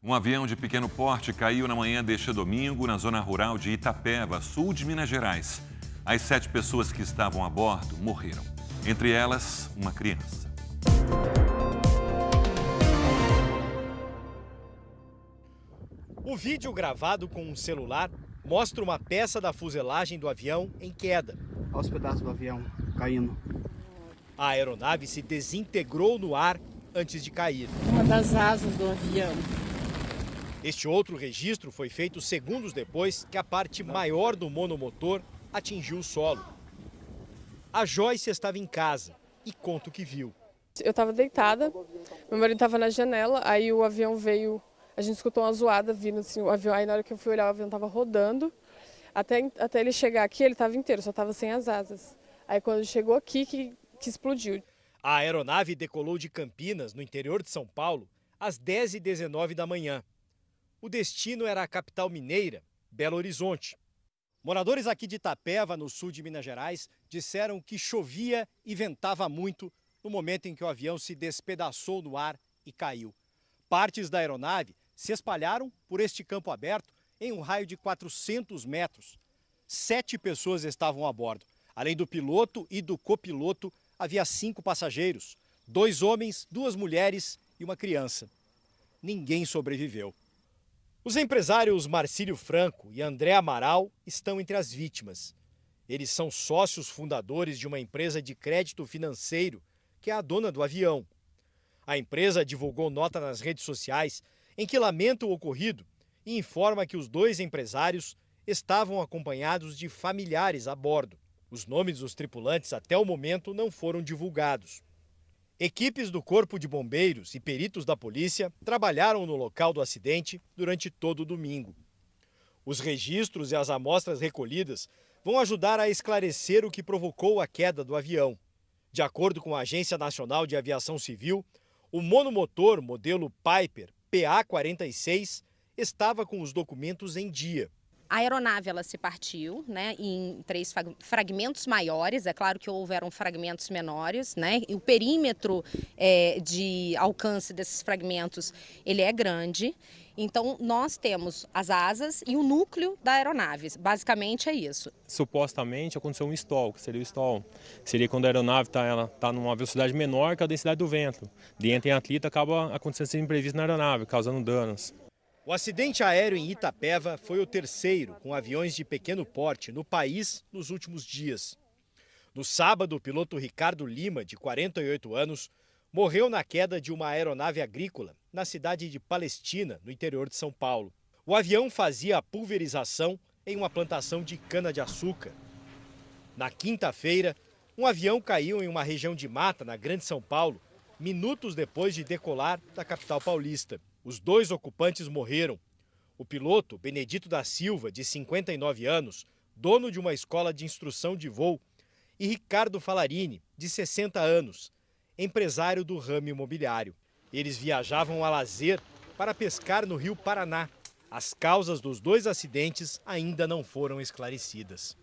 Um avião de pequeno porte caiu na manhã deste domingo na zona rural de Itapeva, sul de Minas Gerais. As sete pessoas que estavam a bordo morreram, entre elas uma criança. O vídeo gravado com um celular mostra uma peça da fuselagem do avião em queda. Olha os pedaços do avião caindo. A aeronave se desintegrou no ar antes de cair. Uma das asas do avião este outro registro foi feito segundos depois que a parte maior do monomotor atingiu o solo. A Joyce estava em casa e conta o que viu. Eu estava deitada, meu marido estava na janela, aí o avião veio, a gente escutou uma zoada vindo assim, o avião, aí na hora que eu fui olhar o avião estava rodando. Até, até ele chegar aqui, ele estava inteiro, só estava sem as asas. Aí quando chegou aqui, que, que explodiu. A aeronave decolou de Campinas, no interior de São Paulo, às 10h19 da manhã. O destino era a capital mineira, Belo Horizonte. Moradores aqui de Itapeva, no sul de Minas Gerais, disseram que chovia e ventava muito no momento em que o avião se despedaçou no ar e caiu. Partes da aeronave se espalharam por este campo aberto em um raio de 400 metros. Sete pessoas estavam a bordo. Além do piloto e do copiloto, havia cinco passageiros: dois homens, duas mulheres e uma criança. Ninguém sobreviveu. Os empresários Marcílio Franco e André Amaral estão entre as vítimas. Eles são sócios fundadores de uma empresa de crédito financeiro, que é a dona do avião. A empresa divulgou nota nas redes sociais em que lamenta o ocorrido e informa que os dois empresários estavam acompanhados de familiares a bordo. Os nomes dos tripulantes até o momento não foram divulgados. Equipes do Corpo de Bombeiros e peritos da polícia trabalharam no local do acidente durante todo o domingo. Os registros e as amostras recolhidas vão ajudar a esclarecer o que provocou a queda do avião. De acordo com a Agência Nacional de Aviação Civil, o monomotor modelo Piper PA-46 estava com os documentos em dia. A aeronave ela se partiu né, em três fragmentos maiores, é claro que houveram fragmentos menores, né, e o perímetro é, de alcance desses fragmentos ele é grande. Então, nós temos as asas e o núcleo da aeronave, basicamente é isso. Supostamente aconteceu um stall, que seria o stall. Seria quando a aeronave está tá numa velocidade menor que a densidade do vento. Dentro em atrito acaba acontecendo esse imprevisto na aeronave, causando danos. O acidente aéreo em Itapeva foi o terceiro com aviões de pequeno porte no país nos últimos dias. No sábado, o piloto Ricardo Lima, de 48 anos, morreu na queda de uma aeronave agrícola na cidade de Palestina, no interior de São Paulo. O avião fazia a pulverização em uma plantação de cana-de-açúcar. Na quinta-feira, um avião caiu em uma região de mata na Grande São Paulo, minutos depois de decolar da capital paulista. Os dois ocupantes morreram. O piloto, Benedito da Silva, de 59 anos, dono de uma escola de instrução de voo, e Ricardo Falarini, de 60 anos, empresário do ramo imobiliário. Eles viajavam a lazer para pescar no rio Paraná. As causas dos dois acidentes ainda não foram esclarecidas.